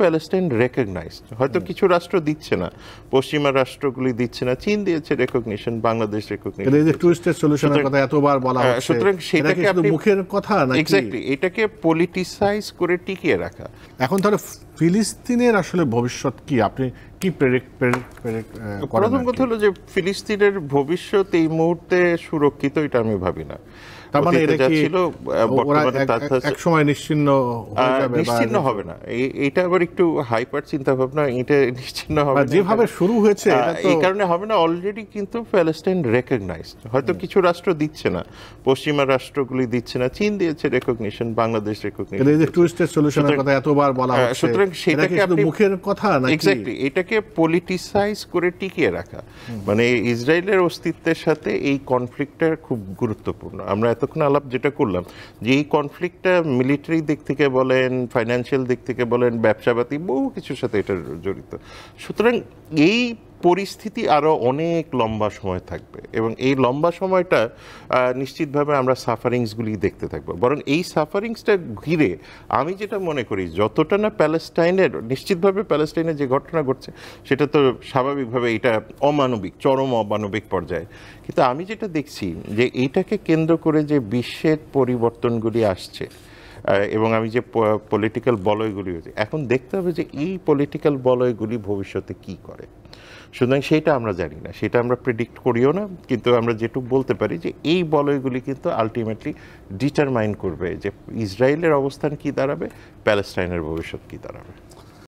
Palestine recognized হয়তো কিছু রাষ্ট্র দিচ্ছে না পশ্চিমা রাষ্ট্রগুলি দিচ্ছে না চীন দিয়েছে রেকগনিশন বাংলাদেশ রেকগনিশন কথা এতবার বলা হ্যাঁ, হচ্ছে সুতরাং সেটাকে আপনি মুখের কথা না এক্স্যাক্টলি এটাকে পলিটিসাইজ করে টিকিয়ে রাখা এখন তাহলে ফিলিস্তিনের আসলে ভবিষ্যৎ কি আপনি কি প্রথম কথা হলো যে ফিলিস্তিনের ভবিষ্যৎ এই মুহূর্তে সুরক্ষিত এটা আমি ভাবি না যেভাবে শুরু হয়েছে এই কারণে হবে না অলরেডি কিন্তু হয়তো কিছু রাষ্ট্র দিচ্ছে না পশ্চিমা রাষ্ট্রগুলি দিচ্ছে না চীন দিয়েছে রেকগনিশন বাংলাদেশ রেকগনিশন কথা বলা সুতরাং সুতরাং সেটাকে আপনি মুখের কথা না এক্স্যাক্টলি এটাকে পলিটিসাইজ করে টিকিয়ে রাখা মানে ইসরায়েলের অস্তিত্বের সাথে এই কনফ্লিক্টটা খুব গুরুত্বপূর্ণ আমরা এতক্ষণ আলাপ যেটা করলাম যে এই কনফ্লিক্টটা মিলিটারি দিক থেকে বলেন ফাইন্যান্সিয়াল দিক থেকে বলেন ব্যবসাপাতি বহু কিছুর সাথে এটা জড়িত সুতরাং এই পরিস্থিতি আরও অনেক লম্বা সময় থাকবে এবং এই লম্বা সময়টা নিশ্চিতভাবে আমরা সাফারিংসগুলি দেখতে থাকবো বরং এই সাফারিংসটা ঘিরে আমি যেটা মনে করি যতটা না প্যালেস্টাইনের নিশ্চিতভাবে প্যালেস্টাইনের যে ঘটনা ঘটছে সেটা তো স্বাভাবিকভাবে এটা অমানবিক চরম অমানবিক পর্যায়ে কিন্তু আমি যেটা দেখছি যে এইটাকে কেন্দ্র করে যে বিশ্বের পরিবর্তনগুলি আসছে এবং আমি যে পলিটিক্যাল বলয়গুলি হয়েছে এখন দেখতে হবে যে এই পলিটিক্যাল বলয়গুলি ভবিষ্যতে কি করে সুতরাং সেটা আমরা জানি না সেটা আমরা প্রেডিক্ট করিও না কিন্তু আমরা যেটুকু বলতে পারি যে এই বলয়গুলি কিন্তু আলটিমেটলি ডিটারমাইন করবে যে ইসরায়েলের অবস্থান কি দাঁড়াবে প্যালেস্টাইনের ভবিষ্যৎ কি দাঁড়াবে